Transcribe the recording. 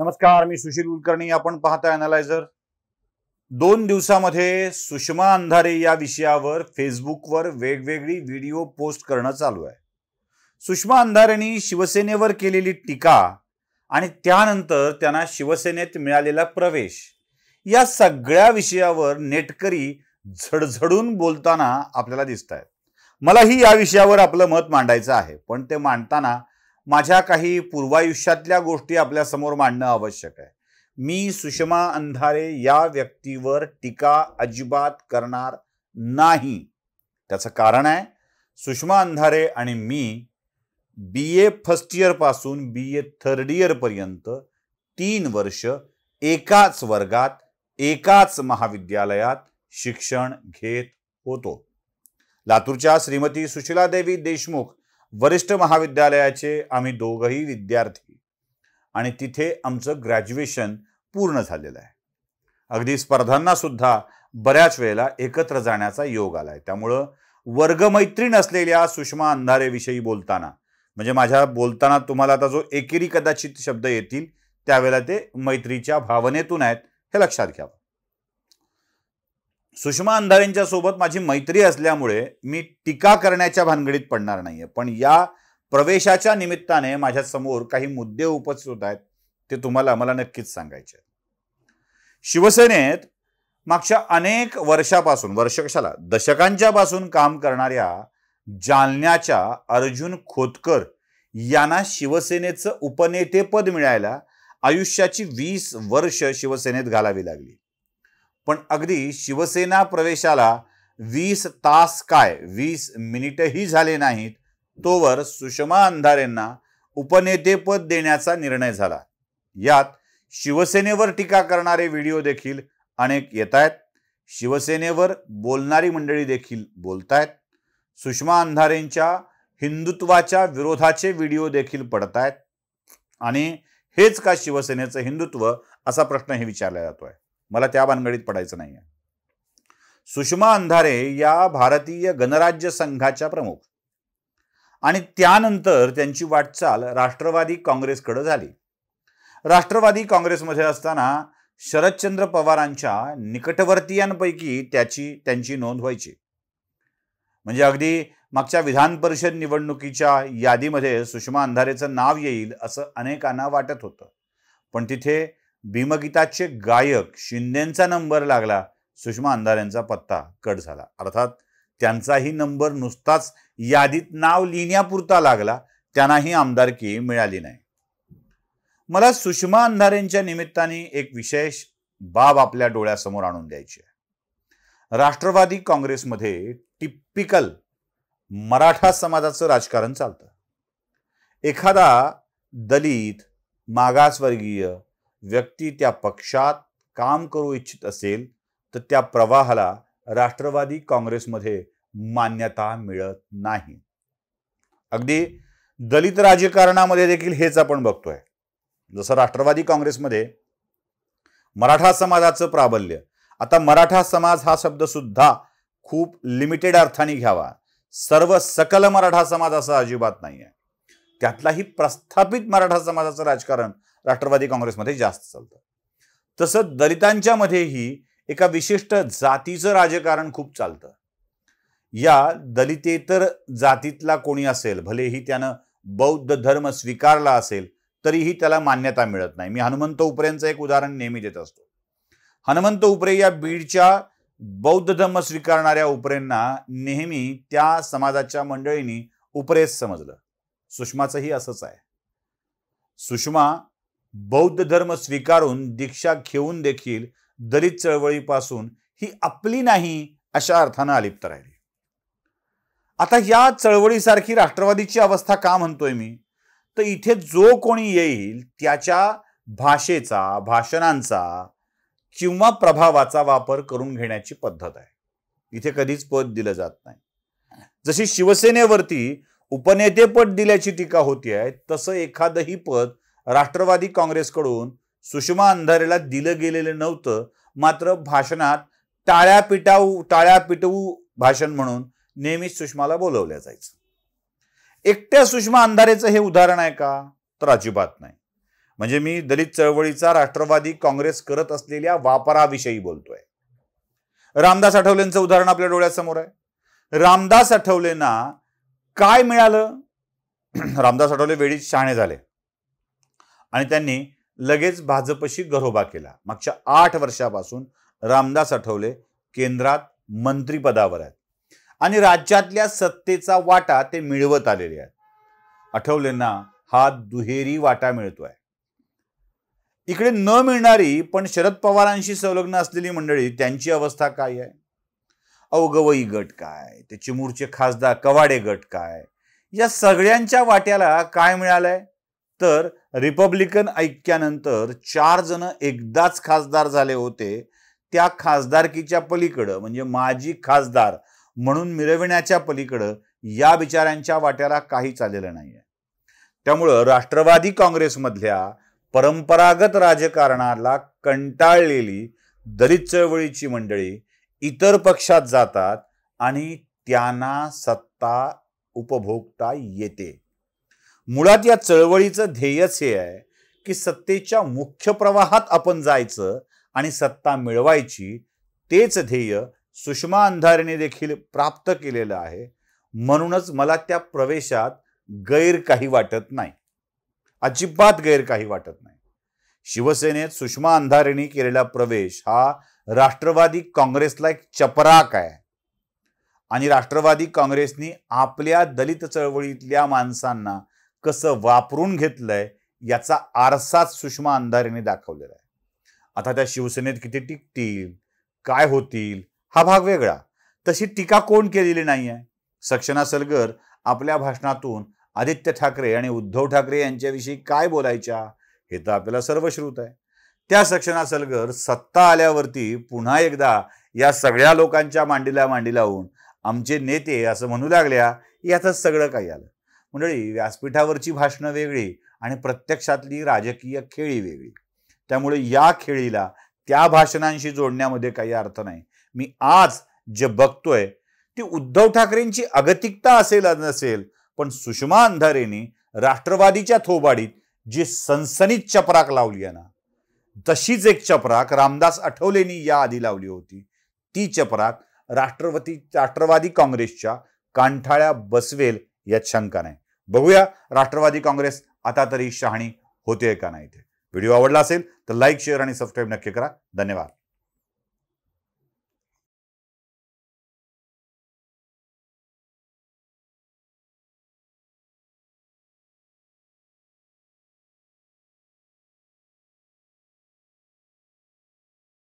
नमस्कार मी सुशील कुलकर्णी आपण पाहता अनालायझर दोन दिवसामध्ये सुषमा अंधारे या विषयावर फेसबुकवर वेगवेगळी व्हिडिओ पोस्ट करणं चालू आहे सुषमा अंधारेनी शिवसेनेवर केलेली टीका आणि त्यानंतर त्यांना शिवसेनेत मिळालेला प्रवेश या सगळ्या विषयावर नेटकरी झडझडून बोलताना आपल्याला दिसत आहेत मलाही या विषयावर आपलं मत मांडायचं आहे पण ते मांडताना माझ्या काही पूर्वायुष्यातल्या गोष्टी आपल्यासमोर मांडणं आवश्यक आहे मी सुषमा अंधारे या व्यक्तीवर टीका अजिबात करणार नाही त्याचं कारण आहे सुषमा अंधारे आणि मी बी ए फर्स्ट इयरपासून बी ए थर्ड इयरपर्यंत तीन वर्ष एकाच वर्गात एकाच महाविद्यालयात शिक्षण घेत होतो लातूरच्या श्रीमती देवी देशमुख वरिष्ठ महाविद्यालयाचे आम्ही दोघंही विद्यार्थी आणि तिथे आमचं ग्रॅज्युएशन पूर्ण झालेलं आहे अगदी स्पर्धांना सुद्धा बऱ्याच वेळेला एकत्र जाण्याचा योग आला आहे त्यामुळं वर्गमैत्रीण असलेल्या सुषमा अंधारेविषयी बोलताना म्हणजे माझ्या बोलताना तुम्हाला आता जो एकेरी कदाचित शब्द येतील त्यावेळेला ते मैत्रीच्या भावनेतून आहेत हे लक्षात घ्यावं सुषमा अंधारेंच्या सोबत माझी मैत्री असल्यामुळे मी टीका करण्याच्या भानगडीत पडणार नाहीये पण या प्रवेशाच्या निमित्ताने माझ्या समोर काही मुद्दे उपस्थित होत आहेत ते तुम्हाला मला नक्कीच सांगायचे शिवसेनेत मागच्या अनेक वर्षापासून वर्ष कशाला दशकांच्या पासून काम करणाऱ्या जालन्याच्या अर्जुन खोतकर यांना शिवसेनेचं उपनेतेपद मिळायला आयुष्याची वीस वर्ष शिवसेनेत घालावी लागली पण अगदी शिवसेना प्रवेशाला वीस तास काय वीस मिनिटही झाले नाहीत तोवर सुषमा अंधारेंना उपनेतेपद देण्याचा निर्णय झाला यात शिवसेनेवर टीका करणारे व्हिडिओ देखील अनेक येत आहेत शिवसेनेवर बोलणारी मंडळी देखील आहेत सुषमा अंधारेंच्या हिंदुत्वाच्या विरोधाचे व्हिडिओ देखील आहेत आणि हेच का शिवसेनेचं हिंदुत्व असा प्रश्न हे विचारला जातोय मला त्या भानगडीत पडायचं नाही आहे सुषमा अंधारे या भारतीय गणराज्य संघाच्या प्रमुख आणि त्यानंतर त्यांची वाटचाल राष्ट्रवादी काँग्रेसकडे झाली राष्ट्रवादी काँग्रेसमध्ये असताना शरदचंद्र पवारांच्या निकटवर्तीयांपैकी त्याची त्यांची नोंद व्हायची म्हणजे अगदी मागच्या विधान परिषद निवडणुकीच्या यादीमध्ये सुषमा अंधारेचं नाव येईल असं अनेकांना वाटत होतं पण तिथे भीमगीताचे गायक शिंदेंचा नंबर लागला सुषमा अंधारेंचा पत्ता कट झाला अर्थात त्यांचाही नंबर नुसताच यादीत नाव लिहिण्यापुरता लागला त्यांनाही आमदारकी मिळाली नाही मला सुषमा अंधारेंच्या निमित्ताने एक विशेष बाब आपल्या डोळ्यासमोर आणून द्यायची आहे राष्ट्रवादी काँग्रेसमध्ये टिप्पिकल मराठा समाजाचं राजकारण चालतं एखादा दलित मागासवर्गीय व्यक्ती त्या पक्षात काम करू इच्छित असेल तर त्या प्रवाहाला राष्ट्रवादी काँग्रेसमध्ये मान्यता मिळत नाही अगदी दलित राजकारणामध्ये देखील हेच आपण बघतोय जसं राष्ट्रवादी काँग्रेसमध्ये मराठा समाजाचं प्राबल्य आता मराठा समाज हा शब्द सुद्धा खूप लिमिटेड अर्थाने घ्यावा सर्व सकल मराठा समाज असा अजिबात नाही आहे त्यातलाही प्रस्थापित मराठा समाजाचं राजकारण राष्ट्रवादी काँग्रेसमध्ये जास्त चालतं तसंच दलितांच्या मध्येही एका विशिष्ट जातीचं राजकारण खूप चालतं या दलितेतर जातीतला कोणी असेल भलेही त्यानं बौद्ध धर्म स्वीकारला असेल तरीही त्याला मान्यता मिळत नाही मी हनुमंत उपरेंचं एक उदाहरण नेहमी देत असतो हनुमंत उपरे या बीडच्या बौद्ध धर्म स्वीकारणाऱ्या उपरेंना नेहमी त्या समाजाच्या मंडळींनी उपरेच समजलं सुषमाचंही असंच आहे सुषमा बौद्ध धर्म स्वीकारून दीक्षा घेऊन देखील दलित चळवळीपासून ही आपली नाही अशा अर्थानं अलिप्त राहिली आता या चळवळीसारखी राष्ट्रवादीची अवस्था का म्हणतोय मी तर इथे जो कोणी येईल त्याच्या भाषेचा भाषणांचा किंवा प्रभावाचा वापर करून घेण्याची पद्धत आहे इथे कधीच पद दिलं जात नाही जशी शिवसेनेवरती उपनेतेपद दिल्याची टीका होती आहे तसं एखादंही पद राष्ट्रवादी काँग्रेसकडून सुषमा अंधारेला दिलं गेलेलं नव्हतं मात्र भाषणात टाळ्या पिटाऊ टाळ्या पिटवू भाषण म्हणून नेहमीच सुषमाला बोलवल्या जायचं एकट्या सुषमा अंधारेचं हे उदाहरण आहे का तर अजिबात नाही म्हणजे मी दलित चळवळीचा राष्ट्रवादी काँग्रेस करत असलेल्या वापराविषयी बोलतोय रामदास आठवलेंचं उदाहरण आपल्या डोळ्यासमोर आहे रामदास आठवलेंना काय मिळालं रामदास आठवले वेळीच शहाणे झाले आणि त्यांनी लगेच भाजपशी गरोबा केला मागच्या आठ वर्षापासून रामदास आठवले केंद्रात मंत्रीपदावर आहेत आणि राज्यातल्या सत्तेचा वाटा ते मिळवत आलेले आहेत आठवलेंना हा दुहेरी वाटा मिळतोय इकडे न मिळणारी पण शरद पवारांशी संलग्न असलेली मंडळी त्यांची अवस्था काय आहे अवगवई गट काय ते चिमूरचे खासदार कवाडे गट काय या सगळ्यांच्या वाट्याला काय मिळालंय तर रिपब्लिकन ऐक्यानंतर चार जण एकदाच खासदार झाले होते त्या खासदारकीच्या पलीकडं म्हणजे माजी खासदार म्हणून मिळविण्याच्या पलीकडं या बिचाऱ्यांच्या वाट्याला काहीच आलेलं नाही आहे त्यामुळं राष्ट्रवादी काँग्रेसमधल्या परंपरागत राजकारणाला कंटाळलेली दलित चळवळीची मंडळी इतर पक्षात जातात आणि त्यांना सत्ता उपभोगता येते मुळात या चळवळीचं ध्येयच हे आहे की सत्तेच्या मुख्य प्रवाहात आपण जायचं आणि सत्ता मिळवायची तेच ध्येय सुषमा अंधारीने देखील प्राप्त केलेलं आहे म्हणूनच मला त्या प्रवेशात गैर काही वाटत नाही अजिबात गैर काही वाटत नाही शिवसेनेत सुषमा अंधारीने केलेला प्रवेश हा राष्ट्रवादी काँग्रेसला एक चपराक आहे आणि राष्ट्रवादी काँग्रेसनी आपल्या दलित चळवळीतल्या माणसांना कसं वापरून घेतलंय याचा आरसाच सुषमा अंधारेने दाखवलेला आहे आता त्या शिवसेनेत किती टिकतील काय होतील हा भाग वेगळा तशी टीका कोण केलेली नाही आहे सक्षना सलगर आपल्या भाषणातून आदित्य ठाकरे आणि उद्धव ठाकरे यांच्याविषयी काय बोलायच्या हे तर आपल्याला श्रुत आहे त्या सक्षना सलगर सत्ता आल्यावरती पुन्हा एकदा या सगळ्या लोकांच्या मांडीला मांडी लावून आमचे नेते असं म्हणू लागल्या यातच सगळं काही आलं मंडळी व्यासपीठावरची भाषणं वेगळी आणि प्रत्यक्षातली राजकीय खेळी वेगळी त्यामुळे या खेळीला त्या भाषणांशी जोडण्यामध्ये काही अर्थ नाही मी आज जे बघतोय ती उद्धव ठाकरेंची अगतिकता असेल नसेल पण सुषमा अंधारेंनी राष्ट्रवादीच्या थोबाडीत जी सनसनीत चपराक लावली आहे ना तशीच एक चपराक रामदास आठवलेंनी या आधी लावली होती ती चपराक राष्ट्रवादी राष्ट्रवादी काँग्रेसच्या कांठाळ्या बसवेल यात शंका नाही बघूया राष्ट्रवादी काँग्रेस आता तरी शहाणी होते का नाही ते व्हिडिओ आवडला असेल तर लाईक शेअर आणि सबस्क्राईब नक्की करा धन्यवाद